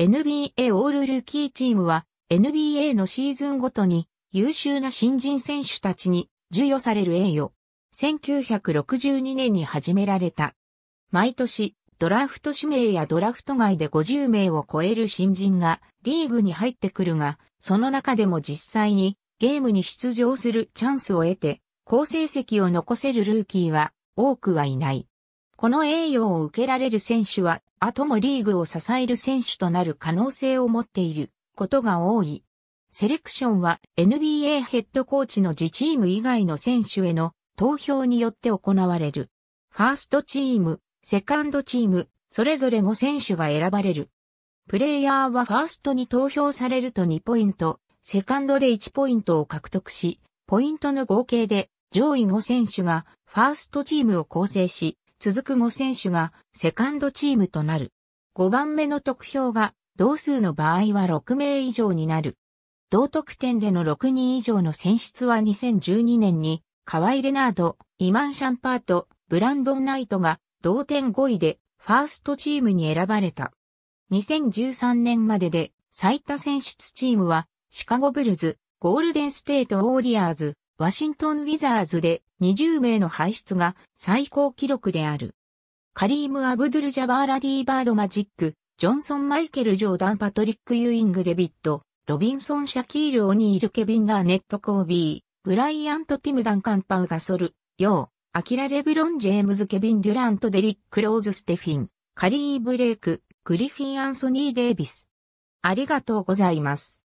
NBA オールルーキーチームは NBA のシーズンごとに優秀な新人選手たちに授与される栄誉。1962年に始められた。毎年、ドラフト指名やドラフト外で50名を超える新人がリーグに入ってくるが、その中でも実際にゲームに出場するチャンスを得て、好成績を残せるルーキーは多くはいない。この栄誉を受けられる選手は後もリーグを支える選手となる可能性を持っていることが多い。セレクションは NBA ヘッドコーチの自チーム以外の選手への投票によって行われる。ファーストチーム、セカンドチーム、それぞれ5選手が選ばれる。プレイヤーはファーストに投票されると2ポイント、セカンドで1ポイントを獲得し、ポイントの合計で上位5選手がファーストチームを構成し、続く5選手がセカンドチームとなる。5番目の得票が同数の場合は6名以上になる。同得点での6人以上の選出は2012年に、カワイ・レナード、イマン・シャンパート、ブランドン・ナイトが同点5位でファーストチームに選ばれた。2013年までで最多選出チームはシカゴブルズ、ゴールデンステート・ウォーリアーズ、ワシントン・ウィザーズで20名の排出が最高記録である。カリーム・アブドゥル・ジャバーラ・リーバード・マジック、ジョンソン・マイケル・ジョーダン・パトリック・ユーイング・デビット、ロビンソン・シャキール・オニール・ケビン・ガーネット・コービー、ブライアント・ティム・ダンカン・パウ・ガソル、ヨー、アキラ・レブロン・ジェームズ・ケビン・デュラント・デリック・ローズ・ステフィン、カリー・ブレイク、グリフィン・アンソニー・デイビス。ありがとうございます。